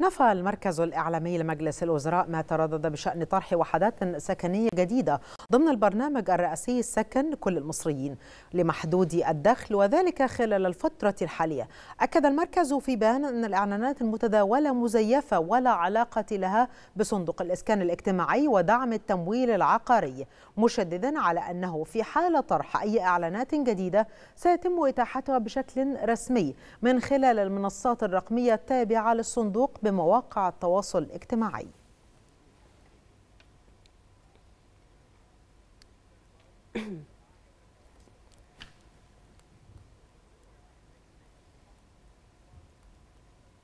نفى المركز الإعلامي لمجلس الوزراء ما تردد بشأن طرح وحدات سكنية جديدة ضمن البرنامج الرئاسي السكن كل المصريين لمحدودي الدخل وذلك خلال الفترة الحالية أكد المركز في بيان أن الإعلانات المتداولة مزيفة ولا علاقة لها بصندوق الإسكان الاجتماعي ودعم التمويل العقاري مشددا على أنه في حال طرح أي إعلانات جديدة سيتم إتاحتها بشكل رسمي من خلال المنصات الرقمية التابعة للصندوق بمواقع التواصل الاجتماعي